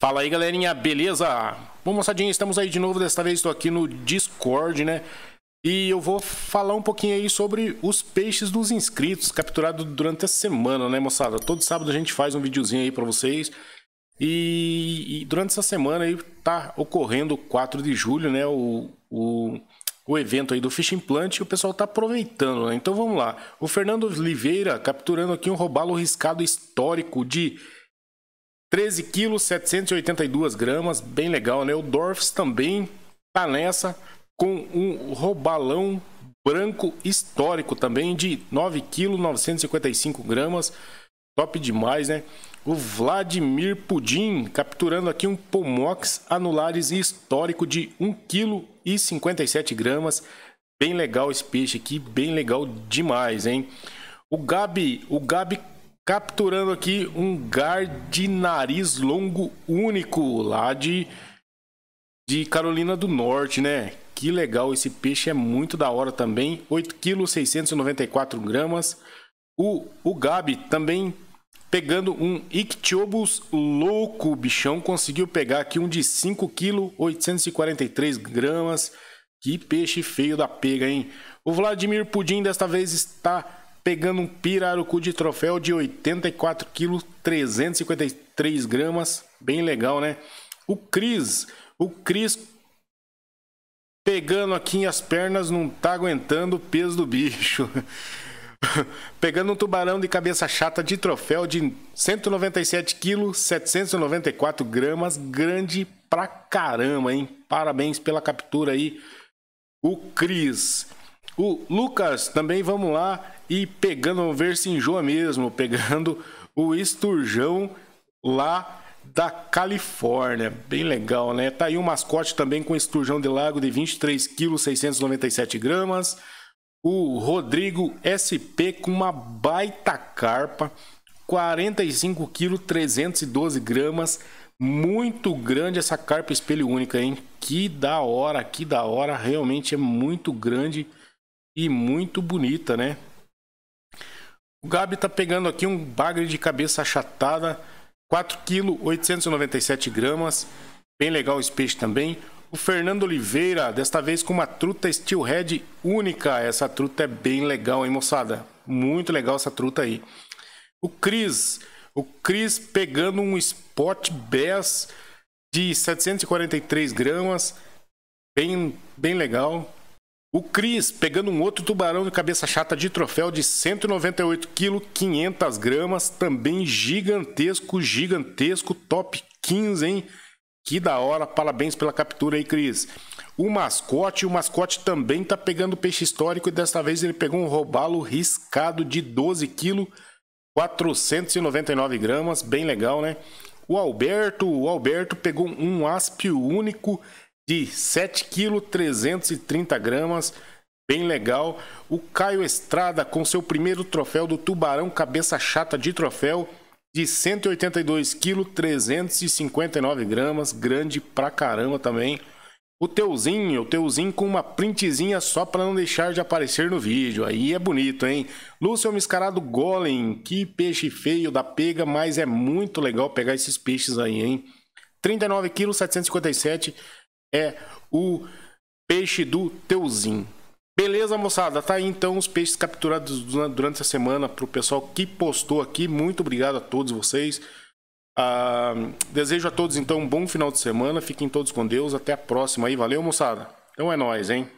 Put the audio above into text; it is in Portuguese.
Fala aí, galerinha, beleza? Bom, moçadinha, estamos aí de novo. Desta vez estou aqui no Discord, né? E eu vou falar um pouquinho aí sobre os peixes dos inscritos capturados durante a semana, né, moçada? Todo sábado a gente faz um videozinho aí para vocês. E, e, durante essa semana aí tá ocorrendo 4 de julho, né? O, o, o evento aí do Fish Implant, e o pessoal tá aproveitando, né? Então vamos lá. O Fernando Oliveira capturando aqui um robalo riscado histórico de 13 quilos, 782 gramas, bem legal, né? O Dorfs também tá nessa com um robalão branco histórico também de 9 quilos, 955 gramas. Top demais, né? O Vladimir Pudim capturando aqui um Pomox anulares histórico de 1 kg e 57 gramas. Bem legal esse peixe aqui, bem legal demais, hein? O Gabi, o Gabi capturando aqui um gar de nariz longo único lá de, de Carolina do Norte, né? Que legal, esse peixe é muito da hora também. 8,694 gramas. O, o Gabi também pegando um Ictiobus louco, bichão conseguiu pegar aqui um de 5,843 gramas. Que peixe feio da pega, hein? O Vladimir Pudim desta vez está pegando um pirarucu de troféu de 84 kg 353 gramas, bem legal, né? O Cris, o Cris pegando aqui as pernas, não tá aguentando o peso do bicho. pegando um tubarão de cabeça chata de troféu de 197 kg 794 gramas, grande pra caramba, hein? Parabéns pela captura aí, o Cris. O Lucas, também vamos lá e pegando, vamos ver se enjoa mesmo, pegando o esturjão lá da Califórnia. Bem legal, né? Tá aí o um mascote também com esturjão de lago de 23 kg, 697 gramas. O Rodrigo SP com uma baita carpa, 45 kg, 312 gramas. Muito grande essa carpa espelho única, hein? Que da hora, que da hora, realmente é muito grande e muito bonita, né? O Gabi tá pegando aqui um bagre de cabeça achatada, 4 kg 897 gramas. Bem legal esse peixe também. O Fernando Oliveira, desta vez com uma truta steelhead única. Essa truta é bem legal, hein, moçada? Muito legal essa truta aí. O Cris, o Cris pegando um spot bass de 743 gramas. Bem, bem legal. O Cris pegando um outro tubarão de cabeça chata de troféu de 198 kg, 500 gramas, também gigantesco, gigantesco, top 15, hein? Que da hora, parabéns pela captura aí, Cris. O mascote, o mascote também tá pegando peixe histórico e desta vez ele pegou um robalo riscado de 12 kg, 499 gramas, bem legal, né? O Alberto, o Alberto pegou um áspio único de 7,330 gramas. Bem legal. O Caio Estrada com seu primeiro troféu do Tubarão Cabeça Chata de Troféu de 182 kg, 359 gramas, grande pra caramba também. O teuzinho, o teuzinho com uma printzinha só para não deixar de aparecer no vídeo. Aí é bonito, hein? Lúcio Miscarado Golem, que peixe feio da pega, mas é muito legal pegar esses peixes aí, hein? 39 kg, 757 é o peixe do Teuzinho. Beleza, moçada? Tá aí então os peixes capturados durante a semana para o pessoal que postou aqui. Muito obrigado a todos vocês. Ah, desejo a todos então um bom final de semana. Fiquem todos com Deus. Até a próxima aí. Valeu, moçada. Então é nós, hein?